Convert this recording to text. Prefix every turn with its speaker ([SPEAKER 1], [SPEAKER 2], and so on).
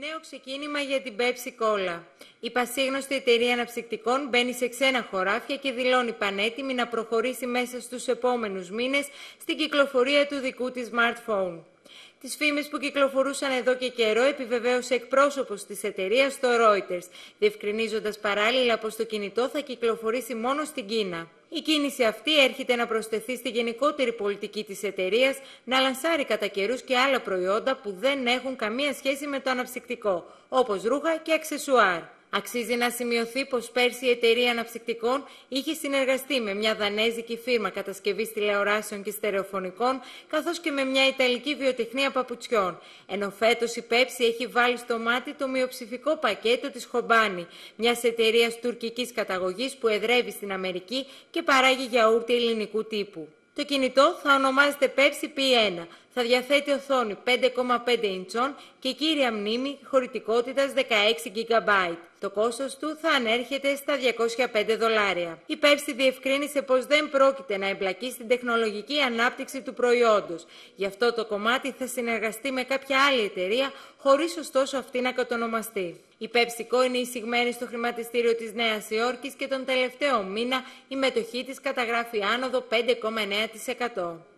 [SPEAKER 1] Νέο ξεκίνημα για την Pepsi Cola. Η πασίγνωστη εταιρεία αναψυκτικών μπαίνει σε ξένα χωράφια και δηλώνει πανέτοιμη να προχωρήσει μέσα στους επόμενους μήνες στην κυκλοφορία του δικού της smartphone. Τις φήμες που κυκλοφορούσαν εδώ και καιρό επιβεβαίωσε εκπρόσωπος της εταιρείας το Reuters, διευκρινίζοντας παράλληλα πως το κινητό θα κυκλοφορήσει μόνο στην Κίνα. Η κίνηση αυτή έρχεται να προσθεθεί στη γενικότερη πολιτική της εταιρείας να λανσάρει κατά καιρούς και άλλα προϊόντα που δεν έχουν καμία σχέση με το αναψυκτικό, όπως ρούχα και αξεσουάρ. Αξίζει να σημειωθεί πως πέρσι η εταιρεία αναψυκτικών είχε συνεργαστεί με μια δανέζικη φίρμα κατασκευής τηλεοράσεων και στερεοφωνικών, καθώς και με μια ιταλική βιοτεχνία παπουτσιών. Ενώ φέτος η Πέψη έχει βάλει στο μάτι το μειοψηφικό πακέτο της Χομπάνη, μιας εταιρείας τουρκικής καταγωγής που εδρεύει στην Αμερική και παράγει γιαούρτι ελληνικού τύπου. Το κινητό θα ονομάζεται Pepsi P1 θα διαθέτει οθόνη 5,5 ιντσών και κύρια μνήμη χωρητικότητας 16 GB. Το κόστος του θα ανέρχεται στα 205 δολάρια. Η Pepsi διευκρίνησε πως δεν πρόκειται να εμπλακεί στην τεχνολογική ανάπτυξη του προϊόντος. Γι' αυτό το κομμάτι θα συνεργαστεί με κάποια άλλη εταιρεία, χωρίς ωστόσο αυτή να κατονομαστεί. Η PepsiCo είναι εισηγμένη στο χρηματιστήριο της Νέας Υόρκης και τον τελευταίο μήνα η μετοχή της καταγράφει άνοδο 5,9%.